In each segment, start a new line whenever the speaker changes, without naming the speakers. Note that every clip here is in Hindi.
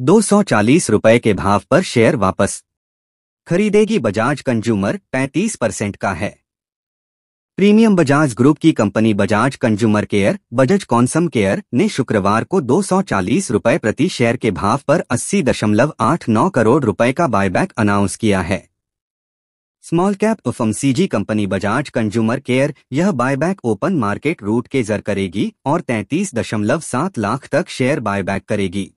240 रुपए के भाव पर शेयर वापस खरीदेगी बजाज कंज्यूमर 35 परसेंट का है प्रीमियम बजाज ग्रुप की company Bajaj consumer care Bajaj consumer care ने शुक्रवार को 240 रुपए प्रति शेयर के भाव पर 80.89 करोड़ रुपए का बायबैक अनाउंस किया है small cap FMCG company Bajaj consumer care यह बायबैक ओपन मार्केट रूट के जर करेगी और 33.7 लाख तक शेयर बायबैक करेगी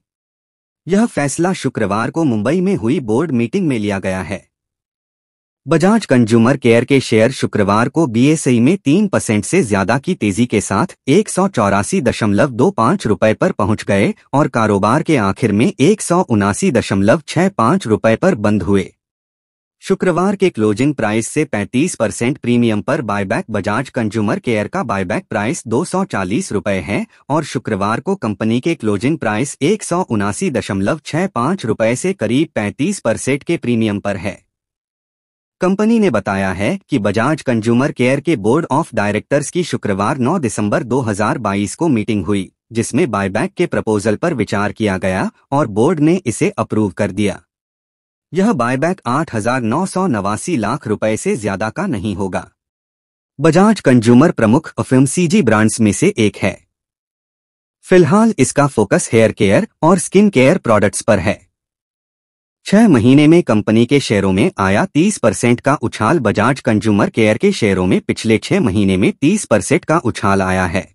यह फैसला शुक्रवार को मुंबई में हुई बोर्ड मीटिंग में लिया गया है बजाज कंज्यूमर केयर के शेयर शुक्रवार को बीएसई में तीन परसेंट से ज्यादा की तेजी के साथ एक सौ चौरासी दशमलव दो पाँच रूपए पर पहुंच गए और कारोबार के आखिर में एक सौ उनासी दशमलव छः पाँच रुपये पर बंद हुए शुक्रवार के क्लोजिंग प्राइस से 35 परसेंट प्रीमियम पर बायबैक बजाज कंज्यूमर केयर का बायबैक प्राइस दो सौ रुपए है और शुक्रवार को कंपनी के क्लोजिंग प्राइस एक सौ रुपए से करीब 35 परसेंट के प्रीमियम पर है कंपनी ने बताया है कि बजाज कंज्यूमर केयर के बोर्ड ऑफ डायरेक्टर्स की शुक्रवार 9 दिसंबर 2022 को मीटिंग हुई जिसमें बायबैक के प्रपोजल पर विचार किया गया और बोर्ड ने इसे अप्रूव कर दिया यह बायबैक आठ हजार नौ सौ नवासी लाख रुपए से ज्यादा का नहीं होगा बजाज कंज्यूमर प्रमुख एफएमसीजी ब्रांड्स में से एक है फिलहाल इसका फोकस हेयर केयर और स्किन केयर प्रोडक्ट्स पर है छह महीने में कंपनी के शेयरों में आया 30 परसेंट का उछाल बजाज कंज्यूमर केयर के शेयरों में पिछले छह महीने में 30 परसेंट का उछाल आया है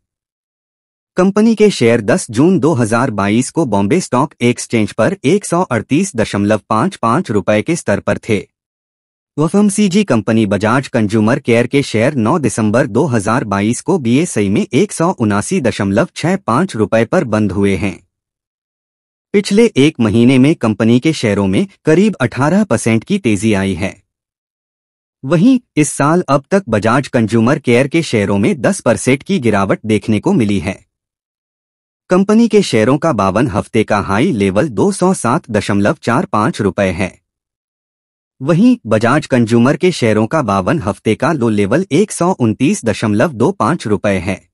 कंपनी के शेयर 10 जून 2022 को बॉम्बे स्टॉक एक्सचेंज पर एक सौ के स्तर पर थे वफएमसीजी कंपनी बजाज कंज्यूमर केयर के शेयर 9 दिसंबर 2022 को बीएसई में एक सौ पर बंद हुए हैं पिछले एक महीने में कंपनी के शेयरों में करीब 18 परसेंट की तेजी आई है वहीं इस साल अब तक बजाज कंज्यूमर केयर के शेयरों में 10 परसेंट की गिरावट देखने को मिली है कंपनी के शेयरों का बावन हफ्ते का हाई लेवल दो सौ सात दशमलव चार पाँच रुपये है वहीं बजाज कंज्यूमर के शेयरों का बावन हफ्ते का लो लेवल एक सौ उनतीस दशमलव दो पाँच रुपये है